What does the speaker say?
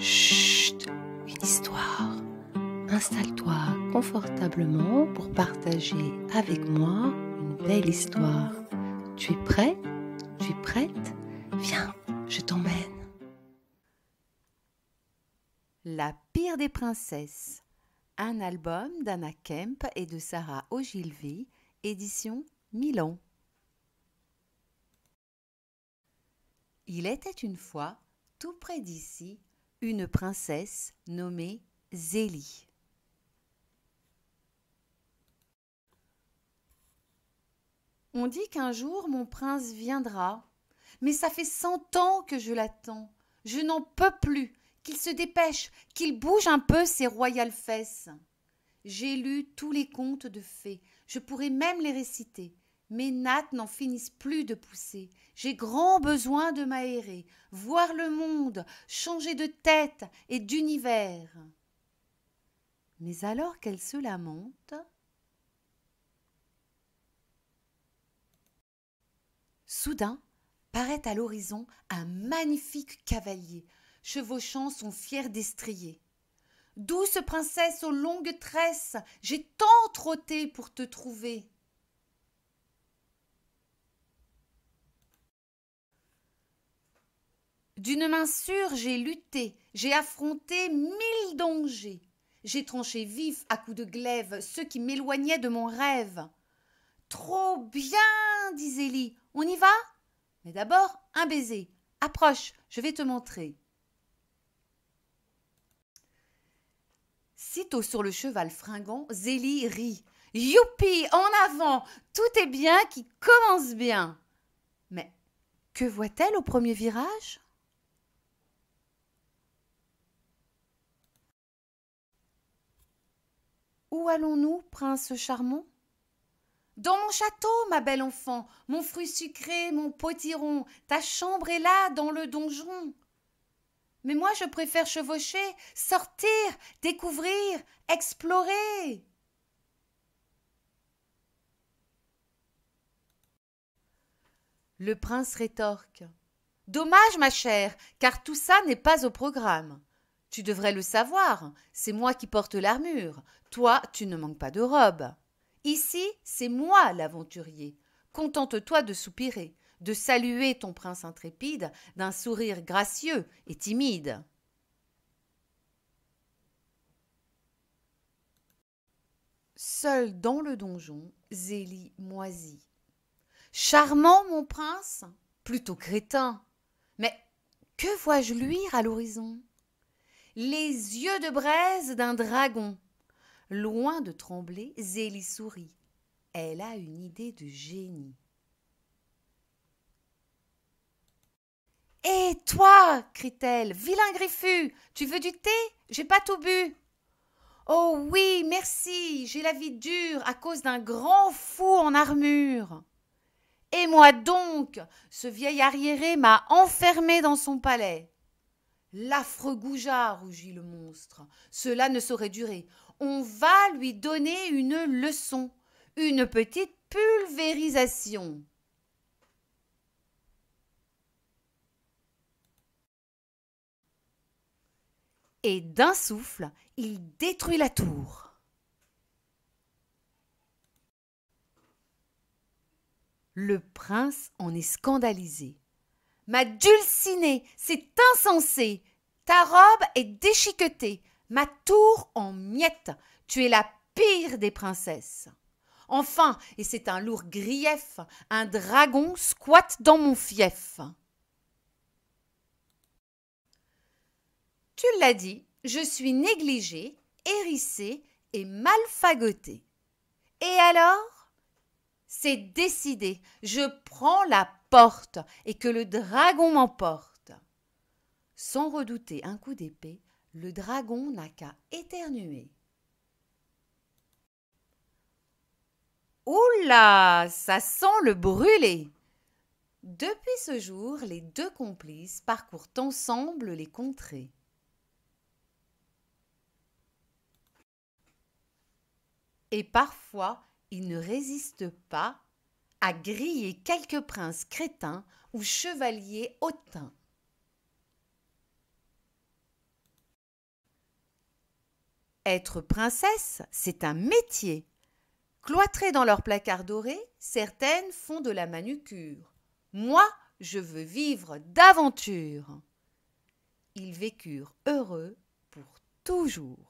Chut, une histoire. Installe-toi confortablement pour partager avec moi une belle histoire. Tu es prêt Tu es prête Viens, je t'emmène. La pire des princesses. Un album d'Anna Kemp et de Sarah Ogilvy, édition Milan. Il était une fois, tout près d'ici, une princesse nommée Zélie. On dit qu'un jour mon prince viendra, mais ça fait cent ans que je l'attends. Je n'en peux plus. Qu'il se dépêche, qu'il bouge un peu ses royales fesses. J'ai lu tous les contes de fées, je pourrais même les réciter. Mes nattes n'en finissent plus de pousser. J'ai grand besoin de m'aérer, voir le monde, changer de tête et d'univers. Mais alors qu'elle se lamente, soudain paraît à l'horizon un magnifique cavalier, chevauchant son fier destrier. Douce princesse aux longues tresses, j'ai tant trotté pour te trouver. D'une main sûre, j'ai lutté, j'ai affronté mille dangers. J'ai tranché vif à coups de glaive ceux qui m'éloignaient de mon rêve. Trop bien, dit Zélie. On y va Mais d'abord, un baiser. Approche, je vais te montrer. Sitôt sur le cheval fringant, Zélie rit. Youpi, en avant Tout est bien qui commence bien Mais que voit-elle au premier virage Où allons-nous, prince charmant Dans mon château, ma belle enfant, mon fruit sucré, mon potiron, ta chambre est là, dans le donjon. Mais moi, je préfère chevaucher, sortir, découvrir, explorer. Le prince rétorque. Dommage, ma chère, car tout ça n'est pas au programme. Tu devrais le savoir, c'est moi qui porte l'armure. Toi, tu ne manques pas de robe. Ici, c'est moi l'aventurier. Contente-toi de soupirer, de saluer ton prince intrépide d'un sourire gracieux et timide. Seul dans le donjon, Zélie moisit. Charmant, mon prince Plutôt crétin. Mais que vois-je luire à l'horizon les yeux de braise d'un dragon. Loin de trembler, Zélie sourit. Elle a une idée de génie. Et eh, toi crie-t-elle, vilain griffu, tu veux du thé J'ai pas tout bu. Oh oui, merci, j'ai la vie dure à cause d'un grand fou en armure. Et moi donc, ce vieil arriéré m'a enfermé dans son palais. L'affreux goujat, rougit le monstre. Cela ne saurait durer. On va lui donner une leçon, une petite pulvérisation. Et d'un souffle, il détruit la tour. Le prince en est scandalisé. Ma dulcinée, c'est insensé. Ta robe est déchiquetée, ma tour en miettes. Tu es la pire des princesses. Enfin, et c'est un lourd grief, un dragon squatte dans mon fief. Tu l'as dit, je suis négligée, hérissée et mal fagotée. Et alors c'est décidé, je prends la porte et que le dragon m'emporte. Sans redouter un coup d'épée, le dragon n'a qu'à éternuer. Oula, ça sent le brûlé. Depuis ce jour, les deux complices parcourent ensemble les contrées. Et parfois, il ne résistent pas à griller quelques princes crétins ou chevaliers hautains. Être princesse, c'est un métier. Cloîtrées dans leur placard doré, certaines font de la manucure. Moi, je veux vivre d'aventure. Ils vécurent heureux pour toujours.